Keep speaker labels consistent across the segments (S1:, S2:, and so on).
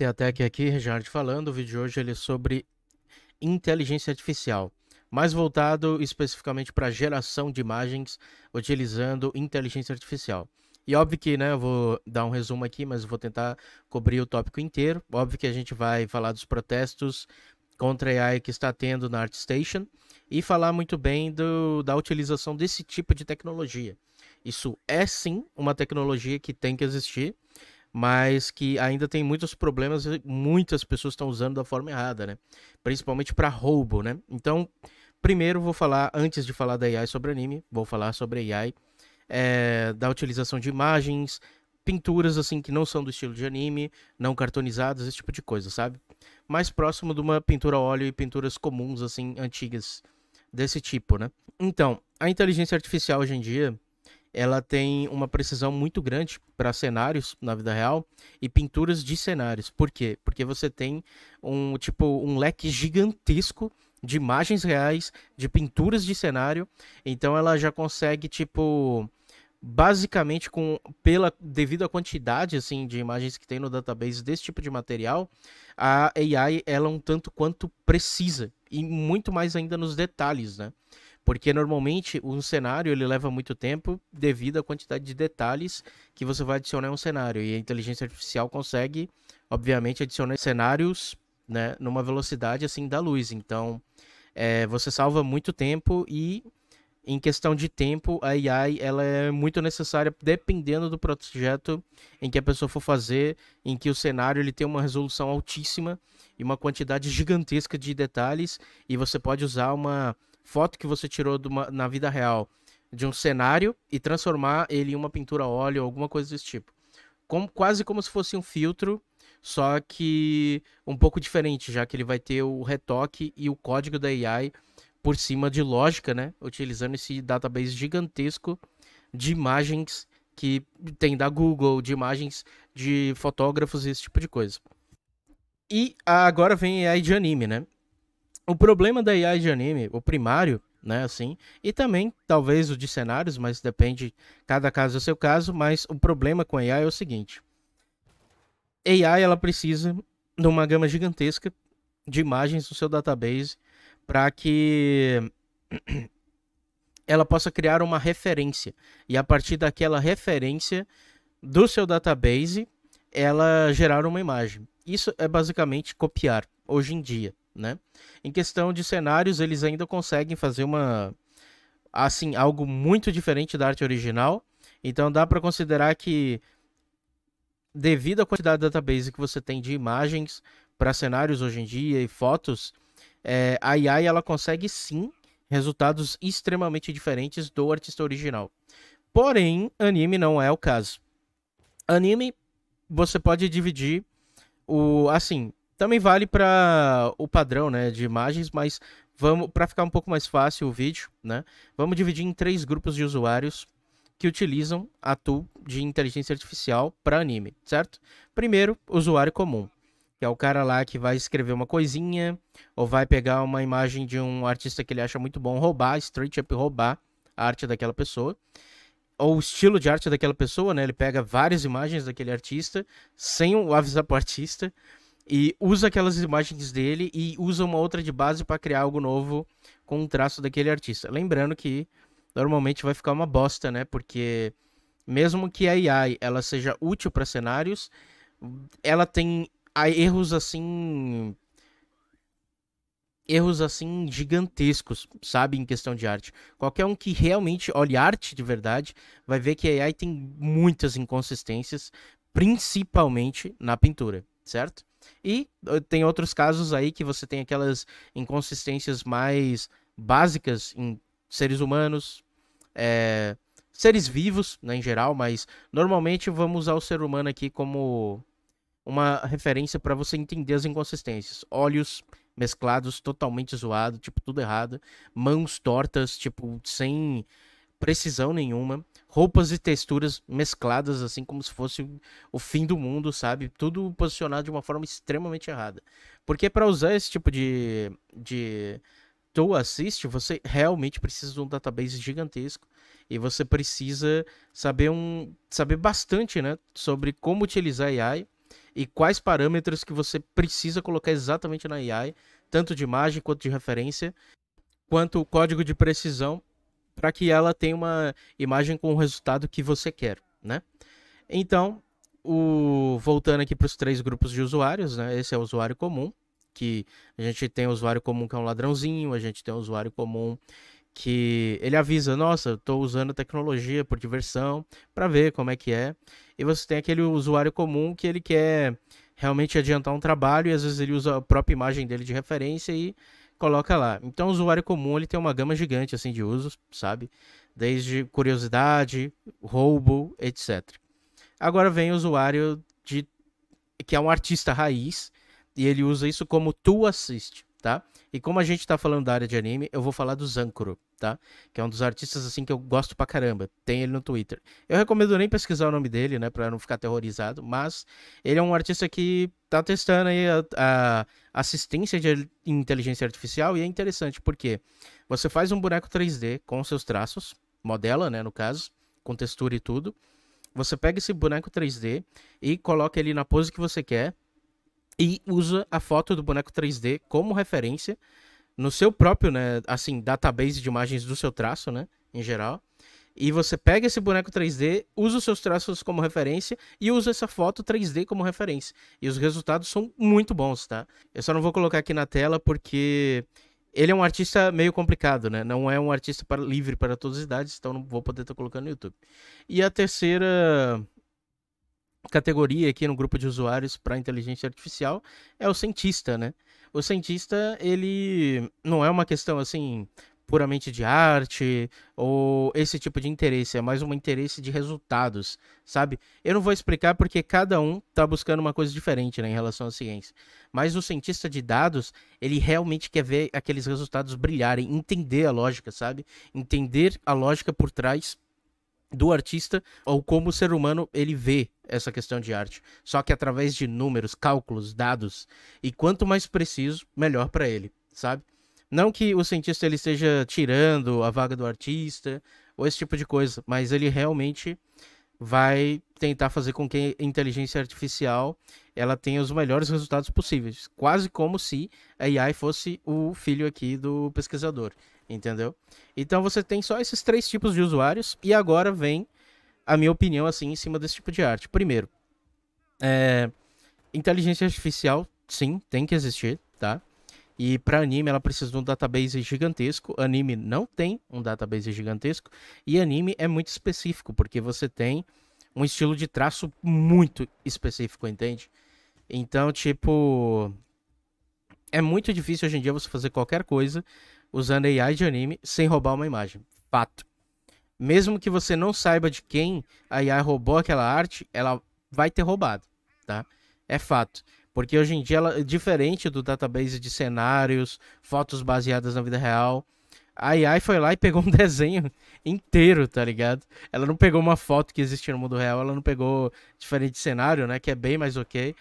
S1: Teatec aqui, Richard falando. O vídeo de hoje ele é sobre inteligência artificial, mais voltado especificamente para geração de imagens utilizando inteligência artificial. E óbvio que, né, eu vou dar um resumo aqui, mas vou tentar cobrir o tópico inteiro. Óbvio que a gente vai falar dos protestos contra a AI que está tendo na ArtStation e falar muito bem do, da utilização desse tipo de tecnologia. Isso é sim uma tecnologia que tem que existir mas que ainda tem muitos problemas e muitas pessoas estão usando da forma errada, né? Principalmente para roubo, né? Então, primeiro vou falar, antes de falar da AI sobre anime, vou falar sobre AI, é, eh, da utilização de imagens, pinturas assim que não são do estilo de anime, não cartonizadas, esse tipo de coisa, sabe? Mais próximo de uma pintura a óleo e pinturas comuns assim antigas desse tipo, né? Então, a inteligência artificial hoje em dia ela tem uma precisão muito grande para cenários na vida real e pinturas de cenários. Por quê? Porque você tem um tipo um leque gigantesco de imagens reais, de pinturas de cenário. Então ela já consegue tipo basicamente com pela devido à quantidade assim de imagens que tem no database desse tipo de material, a AI ela é um tanto quanto precisa e muito mais ainda nos detalhes, né? Porque normalmente um cenário ele leva muito tempo devido à quantidade de detalhes que você vai adicionar a um cenário. E a inteligência artificial consegue, obviamente, adicionar cenários né, numa velocidade assim da luz. Então é, você salva muito tempo e em questão de tempo, a AI ela é muito necessária dependendo do projeto em que a pessoa for fazer, em que o cenário ele tem uma resolução altíssima e uma quantidade gigantesca de detalhes e você pode usar uma foto que você tirou uma, na vida real de um cenário e transformar ele em uma pintura a óleo ou alguma coisa desse tipo. Como, quase como se fosse um filtro, só que um pouco diferente, já que ele vai ter o retoque e o código da AI por cima de lógica, né? Utilizando esse database gigantesco de imagens que tem da Google, de imagens de fotógrafos e esse tipo de coisa. E agora vem a AI de anime, né? O problema da AI de anime, o primário, né, assim, e também talvez o de cenários, mas depende cada caso é seu caso, mas o problema com AI é o seguinte. AI ela precisa de uma gama gigantesca de imagens no seu database para que ela possa criar uma referência e a partir daquela referência do seu database ela gerar uma imagem. Isso é basicamente copiar hoje em dia né? Em questão de cenários, eles ainda conseguem fazer uma assim, algo muito diferente da arte original. Então dá para considerar que devido à quantidade de database que você tem de imagens para cenários hoje em dia e fotos, é, a AI ela consegue sim resultados extremamente diferentes do artista original. Porém, anime não é o caso. Anime você pode dividir o assim, também vale para o padrão né, de imagens, mas vamos para ficar um pouco mais fácil o vídeo, né? Vamos dividir em três grupos de usuários que utilizam a tool de inteligência artificial para anime, certo? Primeiro, usuário comum, que é o cara lá que vai escrever uma coisinha ou vai pegar uma imagem de um artista que ele acha muito bom, roubar, straight up roubar a arte daquela pessoa ou o estilo de arte daquela pessoa, né? Ele pega várias imagens daquele artista sem avisar o artista e usa aquelas imagens dele e usa uma outra de base para criar algo novo com um traço daquele artista. Lembrando que normalmente vai ficar uma bosta, né? Porque mesmo que a AI ela seja útil para cenários, ela tem ah, erros assim erros assim gigantescos, sabe, em questão de arte. Qualquer um que realmente olhe arte de verdade vai ver que a AI tem muitas inconsistências, principalmente na pintura, certo? E eh, tem outros casos aí que você tem aquelas inconsistências mais básicas em seres humanos, é, seres vivos, né, em geral, mas normalmente vamos usar o ser humano aqui como uma referência para você entender as inconsistências. Olhos mesclados, totalmente zoado, tipo, tudo errado. Mãos tortas, tipo, sem precisão nenhuma, roupas e texturas mescladas, assim como se fosse o fim do mundo, sabe? Tudo posicionado de uma forma extremamente errada. Porque para usar esse tipo de, de tool assist, você realmente precisa de um database gigantesco e você precisa saber, um, saber bastante né, sobre como utilizar a AI e quais parâmetros que você precisa colocar exatamente na AI, tanto de imagem quanto de referência, quanto o código de precisão para que ela tenha uma imagem com o resultado que você quer, né? Então, o, voltando aqui para os três grupos de usuários, né? Esse é o usuário comum, que a gente tem o usuário comum que é um ladrãozinho, a gente tem o usuário comum que ele avisa, nossa, estou usando tecnologia por diversão, para ver como é que é. E você tem aquele usuário comum que ele quer realmente adiantar um trabalho e às vezes ele usa a própria imagem dele de referência e coloca lá. Então, o usuário comum ele tem uma gama gigante assim de usos, sabe? Desde curiosidade, roubo, etc. Agora vem o usuário de que é um artista raiz e ele usa isso como tu assiste tá? E como a gente tá falando da área de anime, eu vou falar do Zancro, tá? Que é um dos artistas, assim, que eu gosto pra caramba. Tem ele no Twitter. Eu recomendo nem pesquisar o nome dele, né? Pra não ficar aterrorizado, mas ele é um artista que tá testando aí a, a assistência de inteligência artificial e é interessante porque você faz um boneco 3D com seus traços, modela, né, no caso, com textura e tudo. Você pega esse boneco 3D e coloca ele na pose que você quer e usa a foto do boneco 3D como referência no seu próprio, né, assim, database de imagens do seu traço, né, em geral. E você pega esse boneco 3D, usa os seus traços como referência e usa essa foto 3D como referência. E os resultados são muito bons, tá? Eu só não vou colocar aqui na tela porque ele é um artista meio complicado, né? Não é um artista para, livre para todas as idades, então não vou poder estar colocando no YouTube. E a terceira categoria aqui no grupo de usuários para inteligência artificial é o cientista, né? O cientista, ele não é uma questão assim puramente de arte ou esse tipo de interesse, é mais um interesse de resultados, sabe? Eu não vou explicar porque cada um tá buscando uma coisa diferente né, em relação à ciência. Mas o cientista de dados, ele realmente quer ver aqueles resultados brilharem, entender a lógica, sabe? Entender a lógica por trás do artista ou como o ser humano ele vê essa questão de arte, só que através de números, cálculos, dados e quanto mais preciso, melhor para ele, sabe? Não que o cientista ele esteja tirando a vaga do artista ou esse tipo de coisa, mas ele realmente vai tentar fazer com que a inteligência artificial ela tenha os melhores resultados possíveis, quase como se a AI fosse o filho aqui do pesquisador, entendeu? Então você tem só esses três tipos de usuários e agora vem a minha opinião assim em cima desse tipo de arte. Primeiro, é, inteligência artificial, sim, tem que existir, tá? E para anime ela precisa de um database gigantesco. Anime não tem um database gigantesco e anime é muito específico porque você tem um estilo de traço muito específico, entende? Então, tipo, é muito difícil hoje em dia você fazer qualquer coisa usando AI de anime sem roubar uma imagem. Fato. Mesmo que você não saiba de quem a AI roubou aquela arte, ela vai ter roubado, tá? É fato. Porque hoje em dia, ela, diferente do database de cenários, fotos baseadas na vida real, a AI foi lá e pegou um desenho inteiro, tá ligado? Ela não pegou uma foto que existia no mundo real, ela não pegou diferente cenário, né? Que é bem mais ok.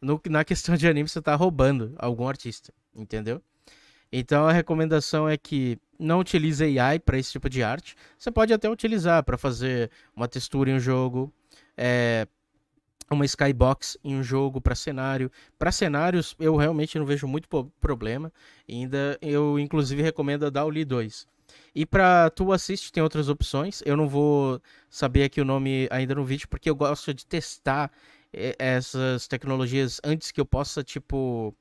S1: No, na questão de anime, você tá roubando algum artista, entendeu? Então a recomendação é que não utilize AI para esse tipo de arte. Você pode até utilizar para fazer uma textura em um jogo, é, uma skybox em um jogo para cenário. Para cenários, eu realmente não vejo muito problema. Ainda eu inclusive recomendo a dauli 2. E para tu assiste tem outras opções. Eu não vou saber aqui o nome ainda no vídeo porque eu gosto de testar eh, essas tecnologias antes que eu possa tipo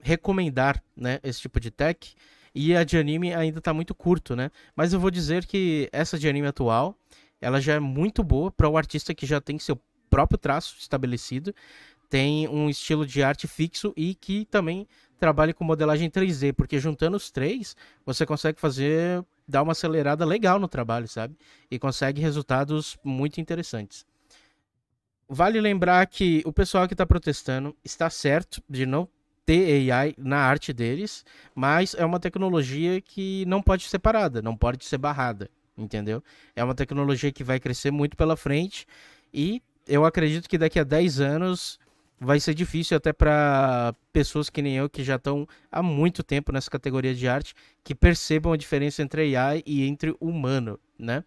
S1: recomendar, né, esse tipo de tech. E a de anime ainda está muito curto, né? Mas eu vou dizer que essa de anime atual, ela já é muito boa para o artista que já tem seu próprio traço estabelecido, tem um estilo de arte fixo e que também trabalha com modelagem 3D, porque juntando os três, você consegue fazer, dar uma acelerada legal no trabalho, sabe? E consegue resultados muito interessantes. Vale lembrar que o pessoal que está protestando está certo de não ter AI na arte deles, mas é uma tecnologia que não pode ser parada, não pode ser barrada, entendeu? É uma tecnologia que vai crescer muito pela frente e eu acredito que daqui a 10 anos vai ser difícil até para pessoas que nem eu que já estão há muito tempo nessa categoria de arte que percebam a diferença entre AI e entre humano, né?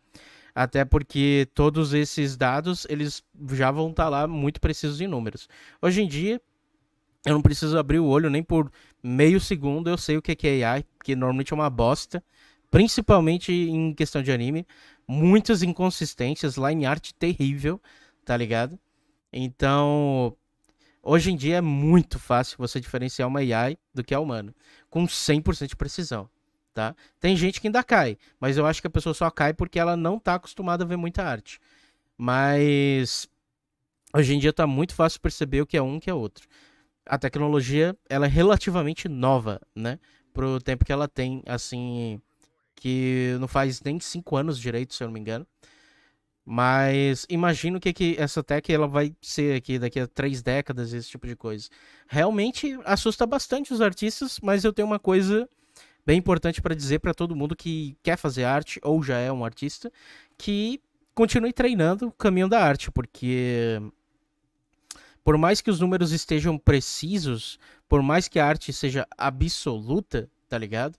S1: Até porque todos esses dados eles já vão estar tá lá muito precisos em números. Hoje em dia eu não preciso abrir o olho nem por meio segundo eu sei o que é AI, que normalmente é uma bosta, principalmente em questão de anime, muitas inconsistências lá em arte terrível tá ligado? Então, hoje em dia é muito fácil você diferenciar uma AI do que a humano, com 100% de precisão, tá? Tem gente que ainda cai, mas eu acho que a pessoa só cai porque ela não tá acostumada a ver muita arte. Mas hoje em dia tá muito fácil perceber o que é um, o que é outro. A tecnologia, ela é relativamente nova, né? Pro tempo que ela tem, assim, que não faz nem cinco anos direito, se eu não me engano. Mas imagino que, que essa tech ela vai ser aqui daqui a três décadas, esse tipo de coisa. Realmente assusta bastante os artistas, mas eu tenho uma coisa bem importante para dizer para todo mundo que quer fazer arte ou já é um artista, que continue treinando o caminho da arte, porque por mais que os números estejam precisos, por mais que a arte seja absoluta, tá ligado?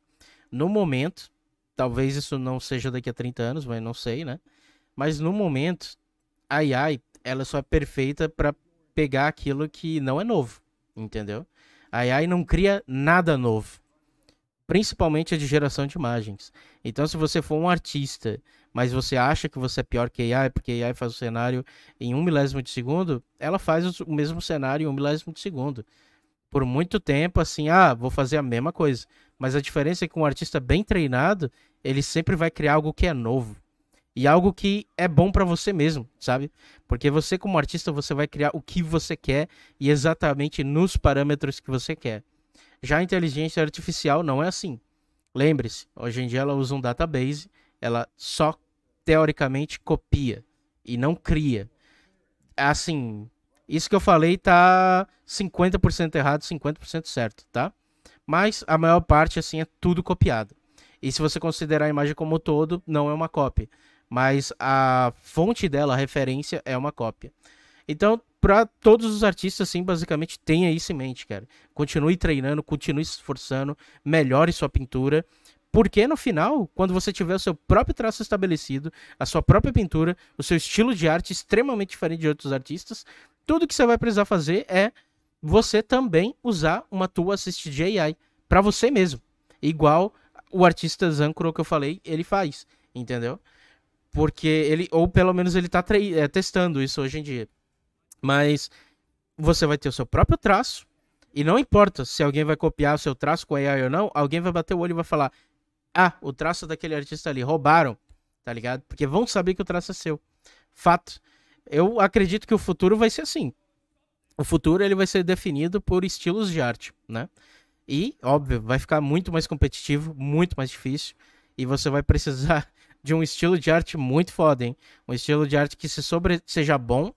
S1: No momento, talvez isso não seja daqui a 30 anos, mas não sei, né? Mas no momento, a AI, ela só é perfeita para pegar aquilo que não é novo, entendeu? A AI não cria nada novo, principalmente a de geração de imagens. Então, se você for um artista, mas você acha que você é pior que a AI, é porque a AI faz o cenário em um milésimo de segundo, ela faz o mesmo cenário em um milésimo de segundo. Por muito tempo, assim, ah, vou fazer a mesma coisa. Mas a diferença é que um artista bem treinado, ele sempre vai criar algo que é novo. E algo que é bom para você mesmo, sabe? Porque você como artista, você vai criar o que você quer e exatamente nos parâmetros que você quer. Já a inteligência artificial não é assim. Lembre-se, hoje em dia ela usa um database, ela só teoricamente copia e não cria. Assim, isso que eu falei tá 50% errado, 50% certo, tá? Mas a maior parte assim é tudo copiado. E se você considerar a imagem como um todo, não é uma cópia mas a fonte dela, a referência, é uma cópia. Então, para todos os artistas, assim, basicamente, tenha isso em mente, cara. Continue treinando, continue se esforçando, melhore sua pintura. Porque no final, quando você tiver o seu próprio traço estabelecido, a sua própria pintura, o seu estilo de arte extremamente diferente de outros artistas, tudo que você vai precisar fazer é você também usar uma tua assist de AI para você mesmo. Igual o artista Zancro que eu falei, ele faz, entendeu? Porque ele, ou pelo menos ele tá é, testando isso hoje em dia. Mas você vai ter o seu próprio traço, e não importa se alguém vai copiar o seu traço com AI ou não, alguém vai bater o olho e vai falar: Ah, o traço daquele artista ali, roubaram, tá ligado? Porque vão saber que o traço é seu. Fato. Eu acredito que o futuro vai ser assim. O futuro ele vai ser definido por estilos de arte, né? E, óbvio, vai ficar muito mais competitivo, muito mais difícil, e você vai precisar de um estilo de arte muito foda, hein? Um estilo de arte que se sobre... seja bom,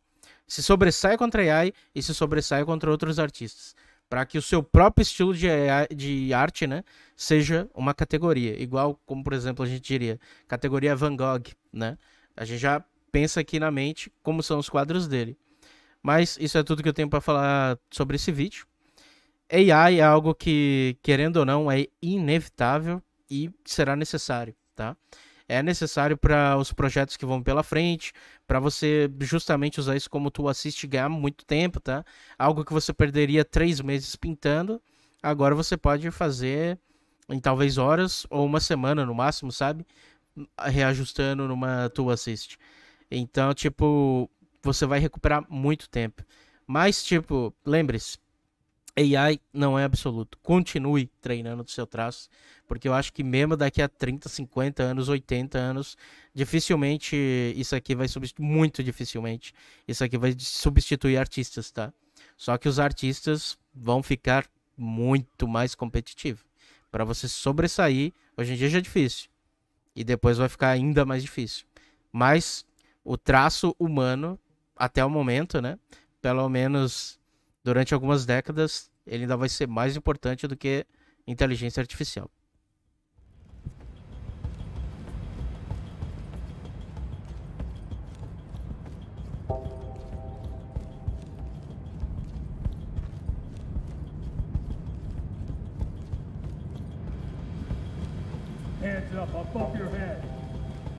S1: se sobressai contra a AI e se sobressai contra outros artistas. Para que o seu próprio estilo de, AI, de arte né, seja uma categoria. Igual, como por exemplo, a gente diria, categoria Van Gogh. Né? A gente já pensa aqui na mente como são os quadros dele. Mas isso é tudo que eu tenho para falar sobre esse vídeo. AI é algo que, querendo ou não, é inevitável e será necessário, tá? é necessário para os projetos que vão pela frente, para você justamente usar isso como tu assiste e ganhar muito tempo, tá? Algo que você perderia três meses pintando, agora você pode fazer em talvez horas ou uma semana no máximo, sabe? Reajustando numa tu assiste. Então, tipo, você vai recuperar muito tempo. Mas, tipo, lembre-se, AI não é absoluto. Continue treinando do seu traço, porque eu acho que mesmo daqui a 30, 50 anos, 80 anos, dificilmente isso aqui vai substituir, muito dificilmente, isso aqui vai substituir artistas, tá? Só que os artistas vão ficar muito mais competitivos. Para você sobressair, hoje em dia já é difícil. E depois vai ficar ainda mais difícil. Mas o traço humano, até o momento, né? Pelo menos durante algumas décadas, ele ainda vai ser mais importante do que inteligência artificial. up, your